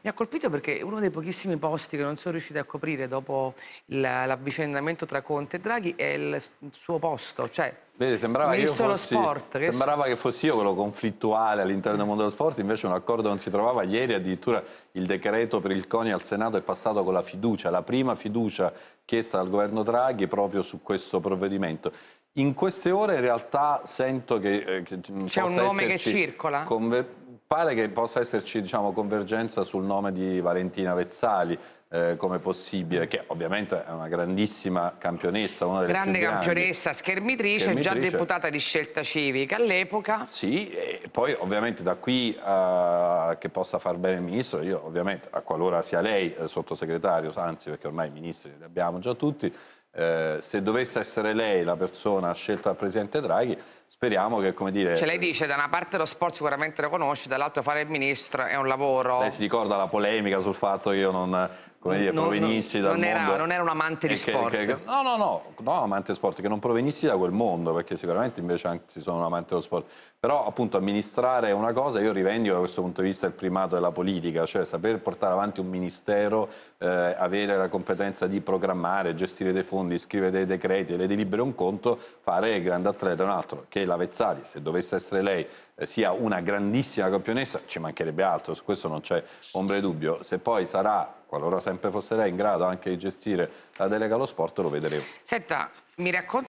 Mi ha colpito perché uno dei pochissimi posti che non sono riusciti a coprire dopo l'avvicendamento tra Conte e Draghi è il suo posto, cioè Vede, sembrava, che fossi, sport, che sembrava so... che fossi io quello conflittuale all'interno del mondo dello sport, invece un accordo non si trovava. Ieri addirittura il decreto per il CONI al Senato è passato con la fiducia, la prima fiducia chiesta dal governo Draghi proprio su questo provvedimento. In queste ore in realtà sento che... Eh, che mm, C'è un nome che circola? Conver- Pare che possa esserci diciamo, convergenza sul nome di Valentina Vezzali, eh, come possibile, che ovviamente è una grandissima campionessa, una delle grande campionessa, schermitrice, schermitrice, già deputata di scelta civica all'epoca. Sì, e poi ovviamente da qui a eh, che possa far bene il ministro, io ovviamente a qualora sia lei eh, sottosegretario, anzi perché ormai i ministri li abbiamo già tutti, eh, se dovesse essere lei la persona scelta dal Presidente Draghi, speriamo che, come dire... Ce cioè, lei dice, da una parte lo sport sicuramente lo conosce, dall'altra fare il Ministro è un lavoro... Lei si ricorda la polemica sul fatto che io non, come dire, non, provenissi non, dal non era, Non era un amante di sport. Che, che, no, no, no, no, amante di sport, che non provenissi da quel mondo, perché sicuramente invece anche sono un amante dello sport. Però appunto amministrare è una cosa, io rivendico da questo punto di vista il primato della politica, cioè saper portare avanti un ministero, eh, avere la competenza di programmare, gestire dei fondi, scrivere dei decreti, le delibere un conto, fare il grande atleta un altro, che la Vezzali, se dovesse essere lei, eh, sia una grandissima campionessa, ci mancherebbe altro, su questo non c'è ombre di dubbio. Se poi sarà qualora sempre fosse lei in grado anche di gestire la delega allo sport, lo vedremo. Senta, mi racconta